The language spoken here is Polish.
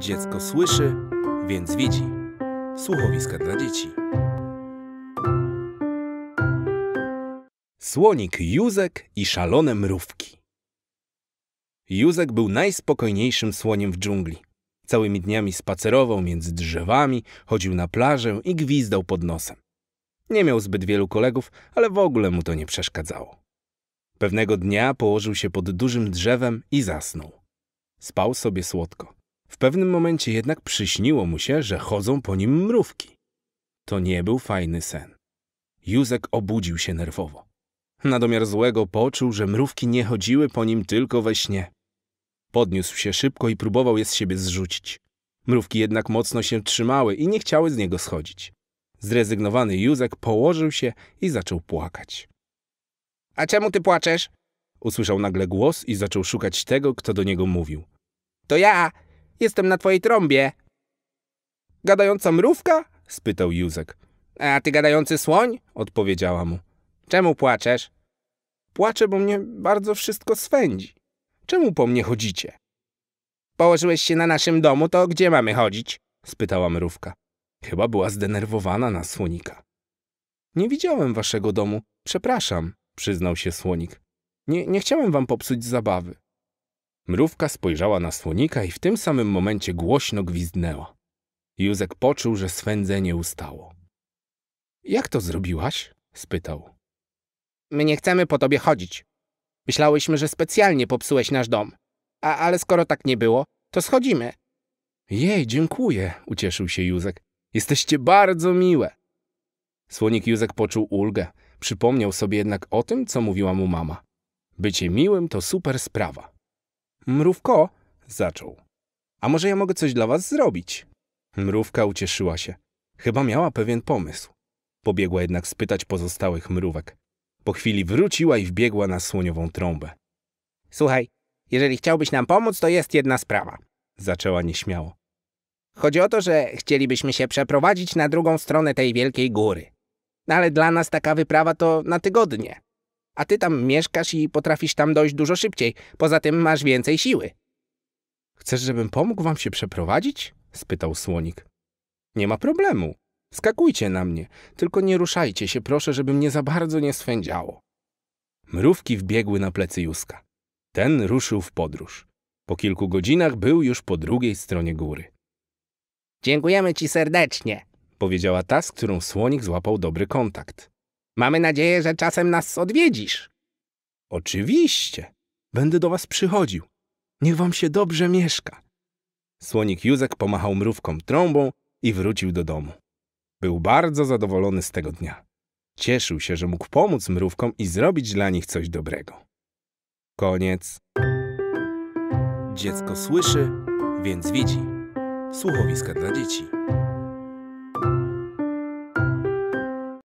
Dziecko słyszy, więc widzi. Słuchowiska dla dzieci. Słonik Józek i szalone mrówki. Józek był najspokojniejszym słoniem w dżungli. Całymi dniami spacerował między drzewami, chodził na plażę i gwizdał pod nosem. Nie miał zbyt wielu kolegów, ale w ogóle mu to nie przeszkadzało. Pewnego dnia położył się pod dużym drzewem i zasnął. Spał sobie słodko. W pewnym momencie jednak przyśniło mu się, że chodzą po nim mrówki. To nie był fajny sen. Józek obudził się nerwowo. Na domiar złego poczuł, że mrówki nie chodziły po nim tylko we śnie. Podniósł się szybko i próbował je z siebie zrzucić. Mrówki jednak mocno się trzymały i nie chciały z niego schodzić. Zrezygnowany Józek położył się i zaczął płakać. A czemu ty płaczesz? Usłyszał nagle głos i zaczął szukać tego, kto do niego mówił. To ja! Jestem na twojej trąbie. Gadająca mrówka? spytał Józek. A ty gadający słoń? odpowiedziała mu. Czemu płaczesz? Płaczę, bo mnie bardzo wszystko swędzi. Czemu po mnie chodzicie? Położyłeś się na naszym domu, to gdzie mamy chodzić? spytała mrówka. Chyba była zdenerwowana na słonika. Nie widziałem waszego domu, przepraszam, przyznał się słonik. Nie, nie chciałem wam popsuć zabawy. Mrówka spojrzała na słonika i w tym samym momencie głośno gwizdnęła. Józek poczuł, że swędzenie ustało. Jak to zrobiłaś? spytał. My nie chcemy po tobie chodzić. Myślałyśmy, że specjalnie popsułeś nasz dom. A ale skoro tak nie było, to schodzimy. Jej, dziękuję, ucieszył się Józek. Jesteście bardzo miłe. Słonik Józek poczuł ulgę. Przypomniał sobie jednak o tym, co mówiła mu mama. Bycie miłym to super sprawa. Mrówko, zaczął. A może ja mogę coś dla was zrobić? Mrówka ucieszyła się. Chyba miała pewien pomysł. Pobiegła jednak spytać pozostałych mrówek. Po chwili wróciła i wbiegła na słoniową trąbę. Słuchaj, jeżeli chciałbyś nam pomóc, to jest jedna sprawa, zaczęła nieśmiało. Chodzi o to, że chcielibyśmy się przeprowadzić na drugą stronę tej wielkiej góry. No ale dla nas taka wyprawa to na tygodnie. A ty tam mieszkasz i potrafisz tam dojść dużo szybciej. Poza tym masz więcej siły. Chcesz, żebym pomógł wam się przeprowadzić? spytał słonik. Nie ma problemu. Skakujcie na mnie, tylko nie ruszajcie się, proszę, żeby mnie za bardzo nie swędziało. Mrówki wbiegły na plecy Józka. Ten ruszył w podróż. Po kilku godzinach był już po drugiej stronie góry. Dziękujemy ci serdecznie, powiedziała ta, z którą słonik złapał dobry kontakt. Mamy nadzieję, że czasem nas odwiedzisz. Oczywiście. Będę do was przychodził. Niech wam się dobrze mieszka. Słonik Józek pomachał mrówką trąbą i wrócił do domu. Był bardzo zadowolony z tego dnia. Cieszył się, że mógł pomóc mrówkom i zrobić dla nich coś dobrego. Koniec. Dziecko słyszy, więc widzi. Słuchowiska dla dzieci.